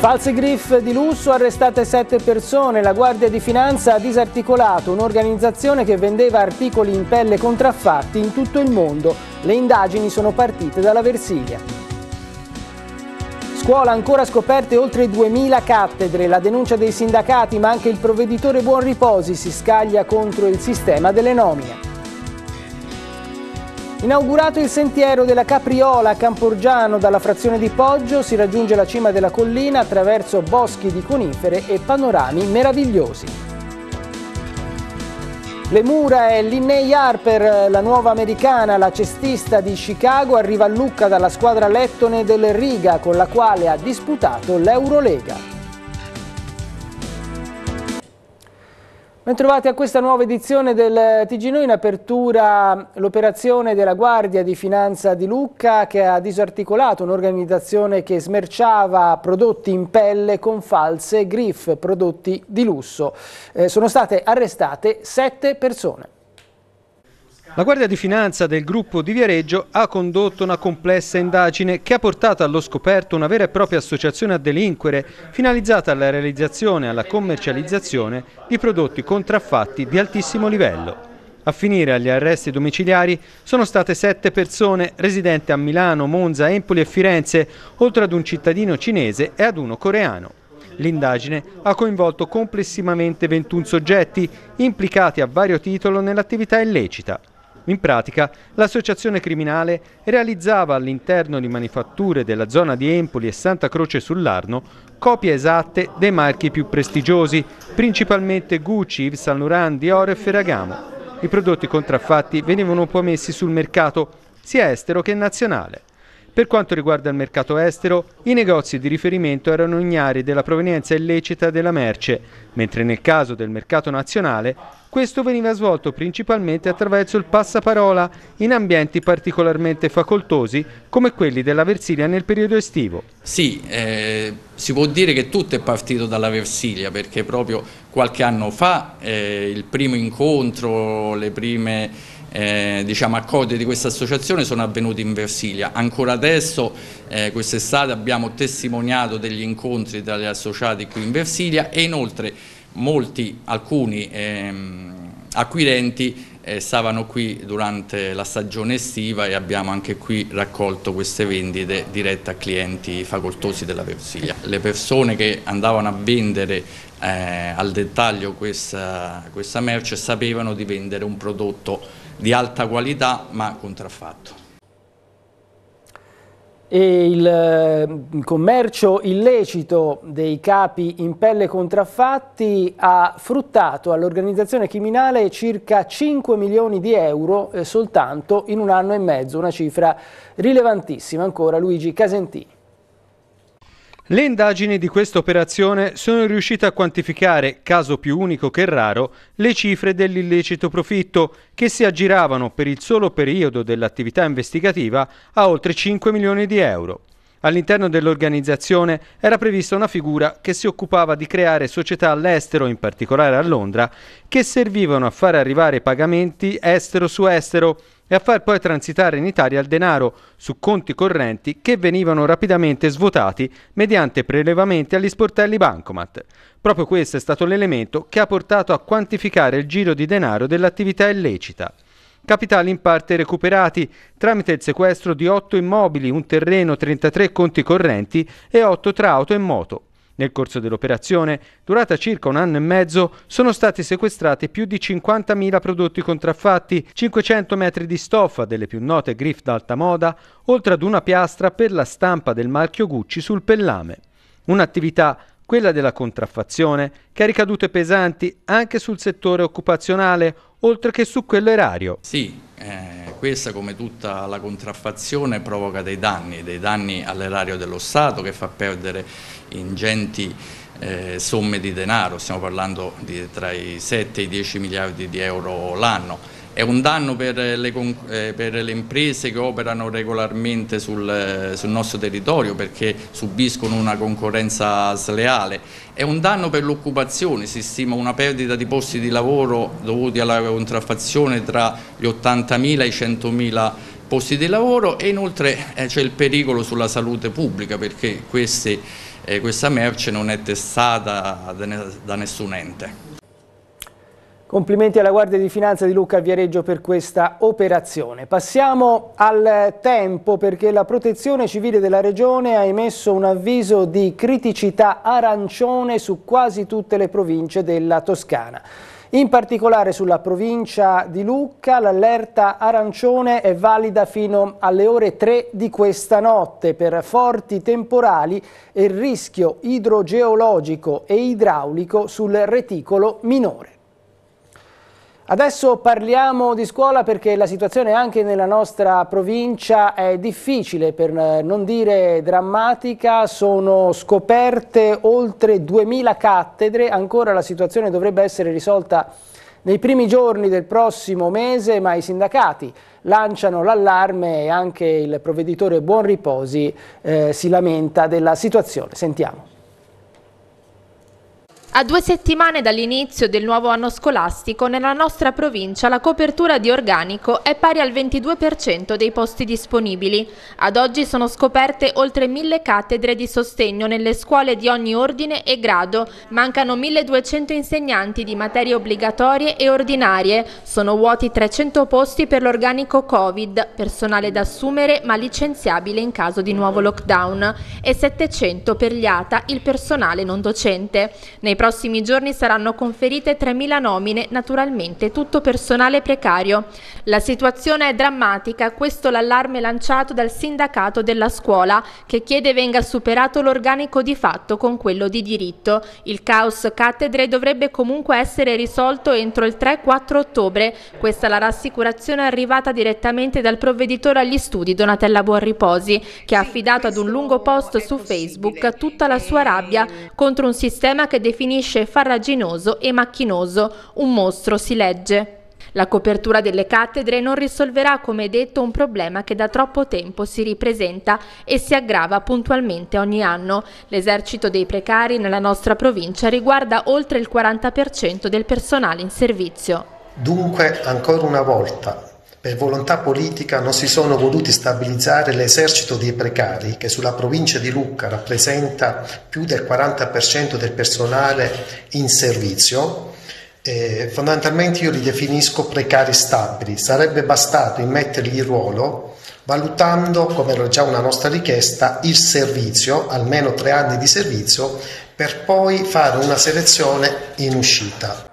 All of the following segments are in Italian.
False griff di lusso, arrestate sette persone, la Guardia di Finanza ha disarticolato un'organizzazione che vendeva articoli in pelle contraffatti in tutto il mondo. Le indagini sono partite dalla Versilia. Scuola ancora scoperte oltre 2.000 cattedre, la denuncia dei sindacati ma anche il provveditore Buon Riposi si scaglia contro il sistema delle nomine. Inaugurato il sentiero della Capriola a Camporgiano dalla frazione di Poggio, si raggiunge la cima della collina attraverso boschi di conifere e panorami meravigliosi. Le mura e Linney Harper, la nuova americana, la cestista di Chicago, arriva a Lucca dalla squadra lettone del Riga con la quale ha disputato l'Eurolega. Bentrovati a questa nuova edizione del TG Noi in apertura l'operazione della Guardia di Finanza di Lucca che ha disarticolato un'organizzazione che smerciava prodotti in pelle con false griff, prodotti di lusso. Eh, sono state arrestate sette persone. La Guardia di Finanza del gruppo di Viareggio ha condotto una complessa indagine che ha portato allo scoperto una vera e propria associazione a delinquere finalizzata alla realizzazione e alla commercializzazione di prodotti contraffatti di altissimo livello. A finire agli arresti domiciliari sono state sette persone residenti a Milano, Monza, Empoli e Firenze, oltre ad un cittadino cinese e ad uno coreano. L'indagine ha coinvolto complessivamente 21 soggetti implicati a vario titolo nell'attività illecita. In pratica, l'associazione criminale realizzava all'interno di manifatture della zona di Empoli e Santa Croce sull'Arno copie esatte dei marchi più prestigiosi, principalmente Gucci, Yves Saint Laurent, Dior e Ferragamo. I prodotti contraffatti venivano poi messi sul mercato, sia estero che nazionale. Per quanto riguarda il mercato estero, i negozi di riferimento erano ignari della provenienza illecita della merce, mentre nel caso del mercato nazionale questo veniva svolto principalmente attraverso il passaparola in ambienti particolarmente facoltosi come quelli della Versilia nel periodo estivo. Sì, eh, si può dire che tutto è partito dalla Versilia perché proprio qualche anno fa eh, il primo incontro, le prime eh, diciamo, accordi di questa associazione sono avvenuti in Versilia. Ancora adesso, eh, quest'estate, abbiamo testimoniato degli incontri tra gli associati qui in Versilia e inoltre molti, alcuni ehm, acquirenti eh, stavano qui durante la stagione estiva e abbiamo anche qui raccolto queste vendite dirette a clienti facoltosi della Versilia. Le persone che andavano a vendere eh, al dettaglio questa, questa merce sapevano di vendere un prodotto di alta qualità ma contraffatto. E il eh, commercio illecito dei capi in pelle contraffatti ha fruttato all'organizzazione criminale circa 5 milioni di euro eh, soltanto in un anno e mezzo, una cifra rilevantissima ancora Luigi Casentini. Le indagini di questa operazione sono riuscite a quantificare, caso più unico che raro, le cifre dell'illecito profitto, che si aggiravano per il solo periodo dell'attività investigativa a oltre 5 milioni di euro. All'interno dell'organizzazione era prevista una figura che si occupava di creare società all'estero, in particolare a Londra, che servivano a far arrivare pagamenti estero su estero, e a far poi transitare in Italia il denaro su conti correnti che venivano rapidamente svuotati mediante prelevamenti agli sportelli bancomat. Proprio questo è stato l'elemento che ha portato a quantificare il giro di denaro dell'attività illecita capitali in parte recuperati tramite il sequestro di 8 immobili, un terreno, 33 conti correnti e 8 tra auto e moto. Nel corso dell'operazione, durata circa un anno e mezzo, sono stati sequestrati più di 50.000 prodotti contraffatti, 500 metri di stoffa delle più note griff d'alta moda, oltre ad una piastra per la stampa del marchio Gucci sul pellame. Un'attività quella della contraffazione, che ha ricadute pesanti anche sul settore occupazionale, oltre che su quello erario. Sì, eh, questa come tutta la contraffazione provoca dei danni, dei danni all'erario dello Stato che fa perdere ingenti eh, somme di denaro, stiamo parlando di tra i 7 e i 10 miliardi di euro l'anno è un danno per le, eh, per le imprese che operano regolarmente sul, eh, sul, nostro territorio perché subiscono una concorrenza sleale, è un danno per l'occupazione, si stima una perdita di posti di lavoro dovuti alla contraffazione tra gli 80.000 e i 100.000 posti di lavoro e inoltre eh, c'è il pericolo sulla salute pubblica perché queste, questa merce non è testata da nessun ente. Complimenti alla Guardia di Finanza di Lucca Viareggio per questa operazione. Passiamo al tempo perché la protezione civile della regione ha emesso un avviso di criticità arancione su quasi tutte le province della Toscana. In particolare sulla provincia di Lucca l'allerta arancione è valida fino alle ore 3 di questa notte per forti temporali e rischio idrogeologico e idraulico sul reticolo minore. Adesso parliamo di scuola perché la situazione anche nella nostra provincia è difficile, per eh, non dire drammatica, sono scoperte oltre 2000 cattedre, ancora la situazione dovrebbe essere risolta nei primi giorni del prossimo mese, ma i sindacati lanciano l'allarme e anche il provveditore Buonriposi eh, si lamenta della situazione. Sentiamo. A due settimane dall'inizio del nuovo anno scolastico, nella nostra provincia la copertura di organico è pari al 22% dei posti disponibili. Ad oggi sono scoperte oltre 1000 cattedre di sostegno nelle scuole di ogni ordine e grado. Mancano 1200 insegnanti di materie obbligatorie e ordinarie. Sono vuoti 300 posti per l'organico Covid, personale da assumere ma licenziabile in caso di nuovo lockdown, e 700 per gli ATA, il personale non docente. Nei prossimi giorni saranno conferite 3.000 nomine, naturalmente tutto personale precario. La situazione è drammatica, questo l'allarme lanciato dal sindacato della scuola, che chiede venga superato l'organico di fatto con quello di diritto. Il caos cattedre dovrebbe comunque essere risolto entro il 3-4 ottobre. Questa è la rassicurazione arrivata direttamente dal provveditore agli studi Donatella Buonriposi, che ha affidato ad un lungo post su Facebook tutta la sua rabbia eh. contro un sistema che definisce definisce farraginoso e macchinoso, un mostro si legge. La copertura delle cattedre non risolverà, come detto, un problema che da troppo tempo si ripresenta e si aggrava puntualmente ogni anno. L'esercito dei precari nella nostra provincia riguarda oltre il 40% del personale in servizio. Dunque, ancora una volta, per volontà politica non si sono voluti stabilizzare l'esercito dei precari che sulla provincia di Lucca rappresenta più del 40% del personale in servizio. Eh, fondamentalmente io li definisco precari stabili, sarebbe bastato immetterli in ruolo valutando, come era già una nostra richiesta, il servizio, almeno tre anni di servizio, per poi fare una selezione in uscita.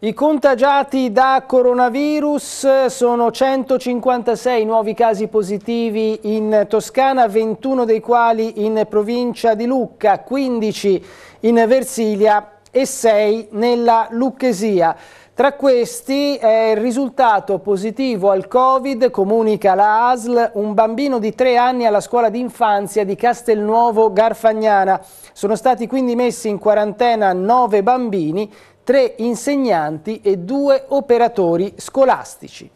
I contagiati da coronavirus eh, sono 156 nuovi casi positivi in Toscana, 21 dei quali in provincia di Lucca, 15 in Versilia e 6 nella Lucchesia. Tra questi è il risultato positivo al Covid, comunica la ASL, un bambino di tre anni alla scuola d'infanzia di Castelnuovo Garfagnana. Sono stati quindi messi in quarantena nove bambini, tre insegnanti e due operatori scolastici.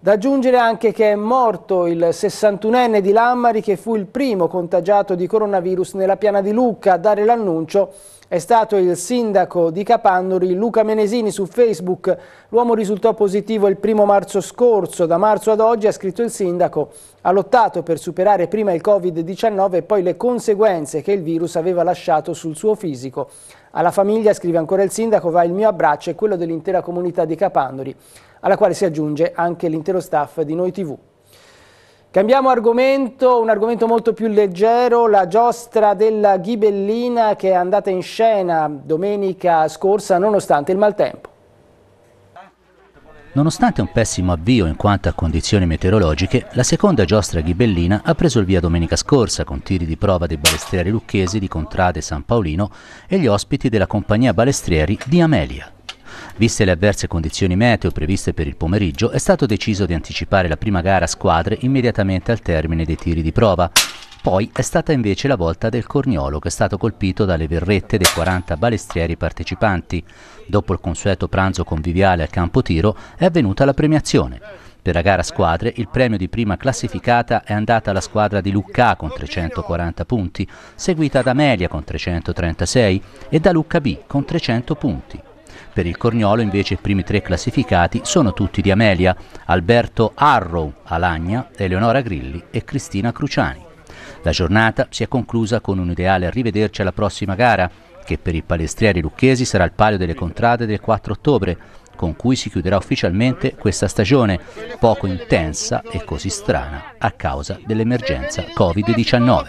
Da aggiungere anche che è morto il 61enne di Lammari che fu il primo contagiato di coronavirus nella piana di Lucca a dare l'annuncio è stato il sindaco di Capannori Luca Menesini su Facebook. L'uomo risultò positivo il primo marzo scorso. Da marzo ad oggi, ha scritto il sindaco, ha lottato per superare prima il Covid-19 e poi le conseguenze che il virus aveva lasciato sul suo fisico. Alla famiglia, scrive ancora il sindaco, va il mio abbraccio e quello dell'intera comunità di Capandoli, alla quale si aggiunge anche l'intero staff di Noi TV. Cambiamo argomento, un argomento molto più leggero, la giostra della Ghibellina che è andata in scena domenica scorsa nonostante il maltempo. Nonostante un pessimo avvio in quanto a condizioni meteorologiche, la seconda giostra ghibellina ha preso il via domenica scorsa con tiri di prova dei balestrieri lucchesi di Contrade San Paolino e gli ospiti della compagnia balestrieri di Amelia. Viste le avverse condizioni meteo previste per il pomeriggio, è stato deciso di anticipare la prima gara a squadre immediatamente al termine dei tiri di prova, poi è stata invece la volta del Corniolo, che è stato colpito dalle verrette dei 40 balestrieri partecipanti. Dopo il consueto pranzo conviviale al campo tiro è avvenuta la premiazione. Per la gara a squadre il premio di prima classificata è andata alla squadra di Lucca con 340 punti, seguita da Amelia con 336 e da Lucca B con 300 punti. Per il Corniolo invece i primi tre classificati sono tutti di Amelia, Alberto Arrow Alagna, Eleonora Grilli e Cristina Cruciani. La giornata si è conclusa con un ideale arrivederci alla prossima gara, che per i palestrieri lucchesi sarà il palio delle contrade del 4 ottobre, con cui si chiuderà ufficialmente questa stagione, poco intensa e così strana a causa dell'emergenza Covid-19.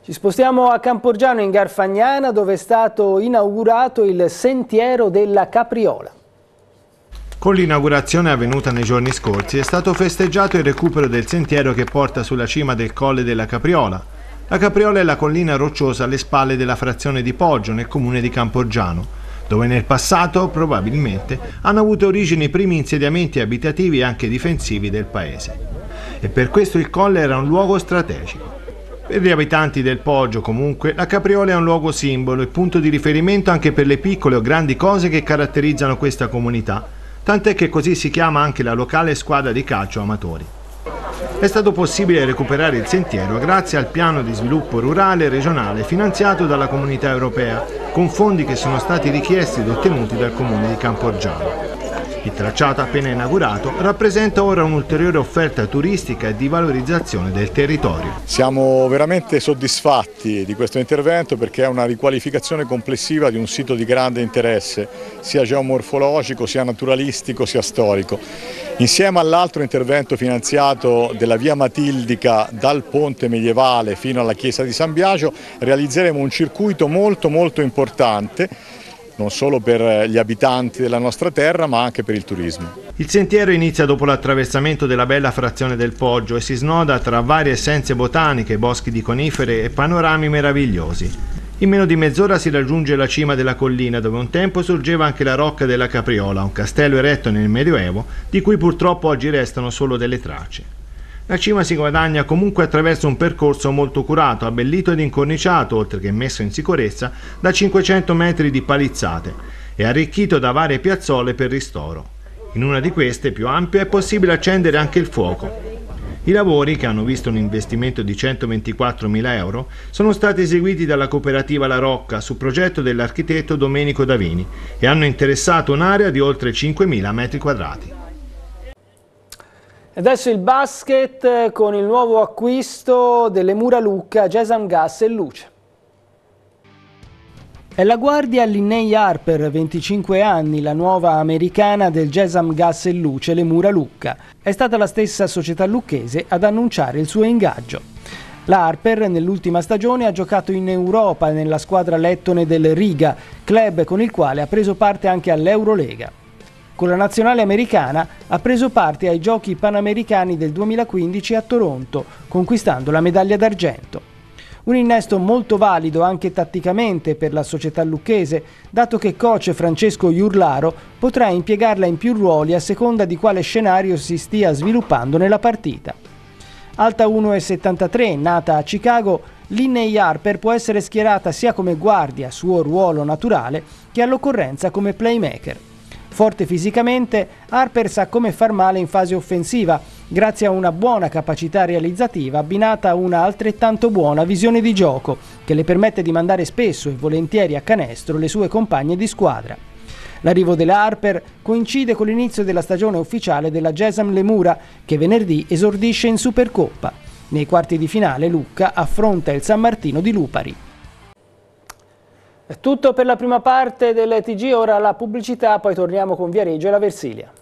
Ci spostiamo a Camporgiano in Garfagnana dove è stato inaugurato il Sentiero della Capriola. Con l'inaugurazione avvenuta nei giorni scorsi è stato festeggiato il recupero del sentiero che porta sulla cima del Colle della Capriola. La Capriola è la collina rocciosa alle spalle della frazione di Poggio nel comune di Camporgiano, dove nel passato probabilmente hanno avuto origine i primi insediamenti abitativi e anche difensivi del paese. E per questo il Colle era un luogo strategico. Per gli abitanti del Poggio, comunque, la Capriola è un luogo simbolo e punto di riferimento anche per le piccole o grandi cose che caratterizzano questa comunità tant'è che così si chiama anche la locale squadra di calcio amatori. È stato possibile recuperare il sentiero grazie al piano di sviluppo rurale e regionale finanziato dalla comunità europea, con fondi che sono stati richiesti ed ottenuti dal comune di Camporgiano. Il tracciato appena inaugurato rappresenta ora un'ulteriore offerta turistica e di valorizzazione del territorio. Siamo veramente soddisfatti di questo intervento perché è una riqualificazione complessiva di un sito di grande interesse, sia geomorfologico, sia naturalistico, sia storico. Insieme all'altro intervento finanziato della via Matildica dal ponte medievale fino alla chiesa di San Biagio realizzeremo un circuito molto molto importante non solo per gli abitanti della nostra terra ma anche per il turismo. Il sentiero inizia dopo l'attraversamento della bella frazione del Poggio e si snoda tra varie essenze botaniche, boschi di conifere e panorami meravigliosi. In meno di mezz'ora si raggiunge la cima della collina dove un tempo sorgeva anche la Rocca della Capriola, un castello eretto nel Medioevo di cui purtroppo oggi restano solo delle tracce. La cima si guadagna comunque attraverso un percorso molto curato, abbellito ed incorniciato, oltre che messo in sicurezza, da 500 metri di palizzate e arricchito da varie piazzole per ristoro. In una di queste, più ampia, è possibile accendere anche il fuoco. I lavori, che hanno visto un investimento di 124.000 euro, sono stati eseguiti dalla cooperativa La Rocca su progetto dell'architetto Domenico Davini e hanno interessato un'area di oltre 5.000 metri quadrati. Adesso il basket eh, con il nuovo acquisto delle Mura Lucca, Gesam Gas e Luce. È la guardia Linnei Harper, 25 anni, la nuova americana del Gesam Gas e Luce, le Mura Lucca. È stata la stessa società lucchese ad annunciare il suo ingaggio. La Harper nell'ultima stagione ha giocato in Europa nella squadra lettone del Riga, club con il quale ha preso parte anche all'Eurolega. Con la nazionale americana ha preso parte ai Giochi Panamericani del 2015 a Toronto, conquistando la medaglia d'argento. Un innesto molto valido anche tatticamente per la società lucchese, dato che coach Francesco Iurlaro potrà impiegarla in più ruoli a seconda di quale scenario si stia sviluppando nella partita. Alta 1,73, nata a Chicago, Linney Harper può essere schierata sia come guardia, suo ruolo naturale, che all'occorrenza come playmaker. Forte fisicamente, Harper sa come far male in fase offensiva, grazie a una buona capacità realizzativa abbinata a una altrettanto buona visione di gioco, che le permette di mandare spesso e volentieri a canestro le sue compagne di squadra. L'arrivo dell'Harper coincide con l'inizio della stagione ufficiale della Gesam Lemura, che venerdì esordisce in Supercoppa. Nei quarti di finale Lucca affronta il San Martino di Lupari. È tutto per la prima parte del TG, ora la pubblicità, poi torniamo con Viareggio e la Versilia.